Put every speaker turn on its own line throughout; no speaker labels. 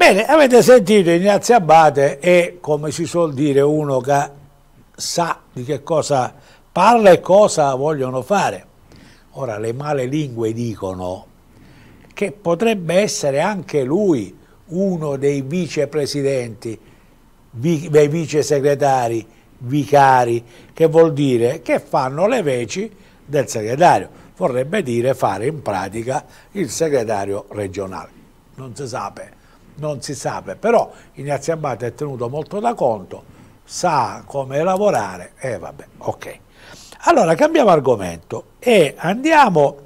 Bene, avete sentito Ignazio Abate è, come si suol dire, uno che sa di che cosa parla e cosa vogliono fare. Ora, le male lingue dicono che potrebbe essere anche lui uno dei vicepresidenti, dei vice segretari, vicari, che vuol dire che fanno le veci del segretario, vorrebbe dire fare in pratica il segretario regionale. Non si sa non si sa, però Ignazio Abate è tenuto molto da conto, sa come lavorare e eh, vabbè, ok. Allora cambiamo argomento e andiamo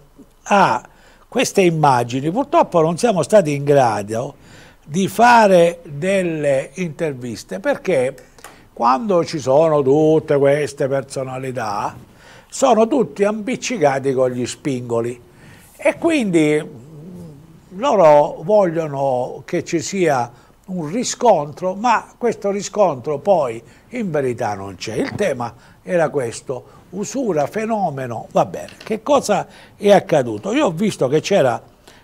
a queste immagini, purtroppo non siamo stati in grado di fare delle interviste perché quando ci sono tutte queste personalità sono tutti ambiccicati con gli spingoli e quindi loro vogliono che ci sia un riscontro, ma questo riscontro poi in verità non c'è. Il tema era questo, usura, fenomeno, va bene. Che cosa è accaduto? Io ho visto che c'era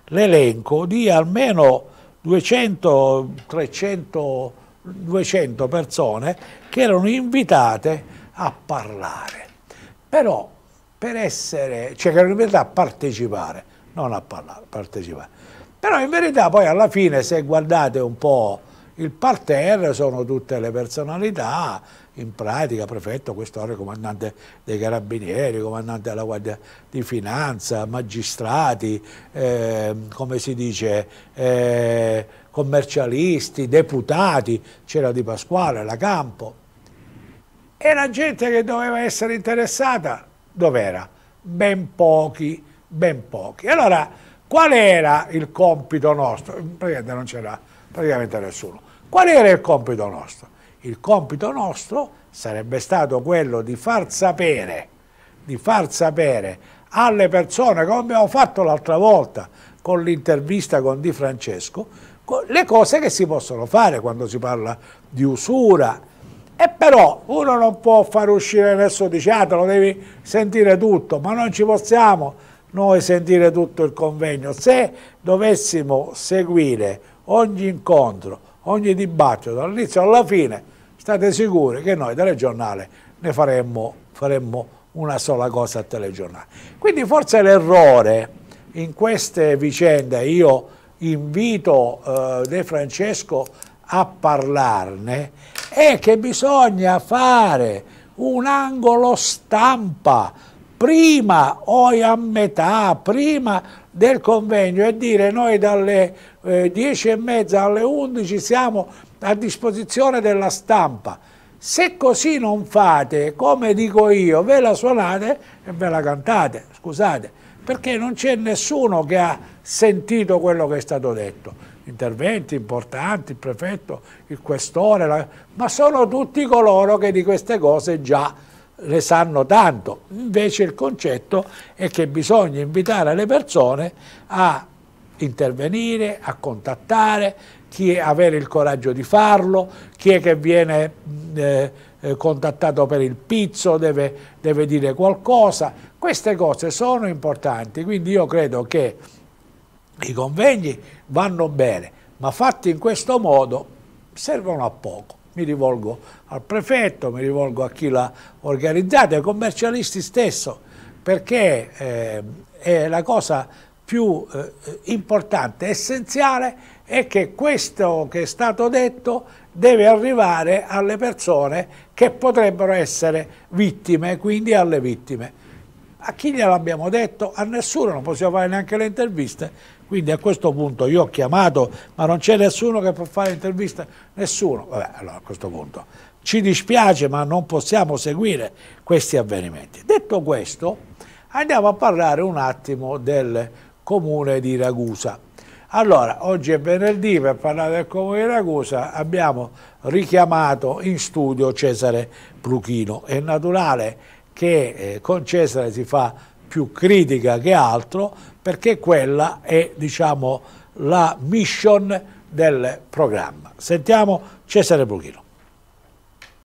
l'elenco di almeno 200, 300, 200 persone che erano invitate a parlare. Però per essere, cioè che erano invitate a partecipare, non a parlare, partecipare. Però in verità poi alla fine se guardate un po' il parterre sono tutte le personalità, in pratica prefetto, questore, comandante dei carabinieri, comandante della guardia di finanza, magistrati, eh, come si dice, eh, commercialisti, deputati, c'era Di Pasquale, la Campo. E la gente che doveva essere interessata, dov'era? Ben pochi, ben pochi. Allora, Qual era il compito nostro? Praticamente non c'era praticamente nessuno. Qual era il compito nostro? Il compito nostro sarebbe stato quello di far sapere, di far sapere alle persone, come abbiamo fatto l'altra volta con l'intervista con Di Francesco, le cose che si possono fare quando si parla di usura. E però uno non può far uscire nessuno, diciate, ah, lo devi sentire tutto, ma non ci possiamo noi sentire tutto il convegno. Se dovessimo seguire ogni incontro, ogni dibattito dall'inizio alla fine, state sicuri che noi telegiornale ne faremmo, faremmo una sola cosa a telegiornale. Quindi forse l'errore in queste vicende, io invito eh, De Francesco a parlarne, è che bisogna fare un angolo stampa prima o a metà, prima del convegno e dire noi dalle eh, 10 e mezza alle 11 siamo a disposizione della stampa. Se così non fate, come dico io, ve la suonate e ve la cantate, scusate, perché non c'è nessuno che ha sentito quello che è stato detto. Interventi importanti, il prefetto, il questore, la... ma sono tutti coloro che di queste cose già le sanno tanto, invece il concetto è che bisogna invitare le persone a intervenire, a contattare, chi è, avere il coraggio di farlo, chi è che viene eh, contattato per il pizzo, deve, deve, dire qualcosa, queste cose sono importanti, quindi io credo che i convegni vanno bene, ma fatti in questo modo servono a poco mi rivolgo al prefetto, mi rivolgo a chi l'ha organizzata, ai commercialisti stesso, perché eh, è la cosa più eh, importante, essenziale, è che questo che è stato detto deve arrivare alle persone che potrebbero essere vittime, quindi alle vittime. A chi gliel'abbiamo detto? A nessuno, non possiamo fare neanche le interviste, quindi a questo punto io ho chiamato, ma non c'è nessuno che può fare intervista, nessuno. Vabbè, allora a questo punto ci dispiace, ma non possiamo seguire questi avvenimenti. Detto questo, andiamo a parlare un attimo del comune di Ragusa. Allora, oggi è venerdì, per parlare del comune di Ragusa abbiamo richiamato in studio Cesare Pluchino. È naturale che eh, con Cesare si fa più critica che altro perché quella è diciamo, la mission del programma. Sentiamo Cesare Bruchino.